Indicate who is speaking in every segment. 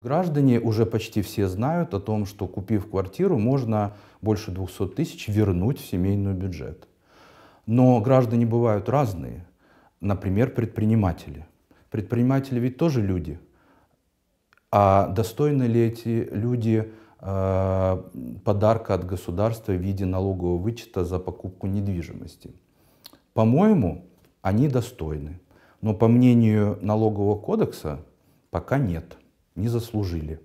Speaker 1: Граждане уже почти все знают о том, что купив квартиру, можно больше 200 тысяч вернуть в семейный бюджет. Но граждане бывают разные. Например, предприниматели. Предприниматели ведь тоже люди. А достойны ли эти люди э, подарка от государства в виде налогового вычета за покупку недвижимости? По-моему, они достойны. Но по мнению налогового кодекса пока нет не заслужили.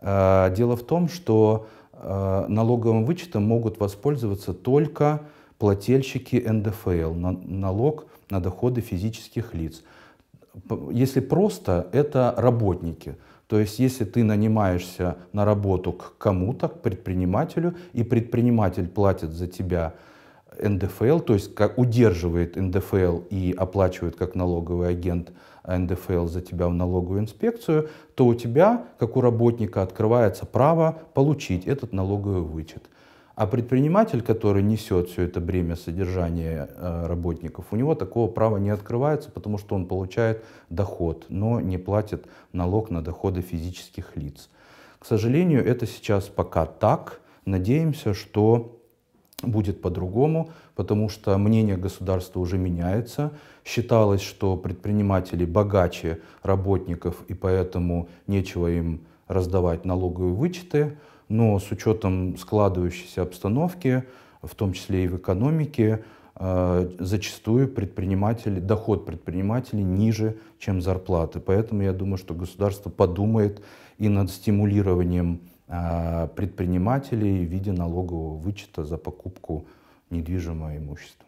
Speaker 1: Э, дело в том, что э, налоговым вычетом могут воспользоваться только плательщики НДФЛ, налог на доходы физических лиц. Если просто, это работники. То есть, если ты нанимаешься на работу к кому-то, к предпринимателю, и предприниматель платит за тебя НДФЛ, то есть как удерживает НДФЛ и оплачивает как налоговый агент а НДФЛ за тебя в налоговую инспекцию, то у тебя, как у работника, открывается право получить этот налоговый вычет. А предприниматель, который несет все это бремя содержания э, работников, у него такого права не открывается, потому что он получает доход, но не платит налог на доходы физических лиц. К сожалению, это сейчас пока так. Надеемся, что будет по-другому, потому что мнение государства уже меняется. Считалось, что предприниматели богаче работников, и поэтому нечего им раздавать налоговые вычеты. Но с учетом складывающейся обстановки, в том числе и в экономике, э, зачастую предприниматели, доход предпринимателей ниже, чем зарплаты. Поэтому я думаю, что государство подумает и над стимулированием а, предпринимателей в виде налогового вычета за покупку недвижимого имущества.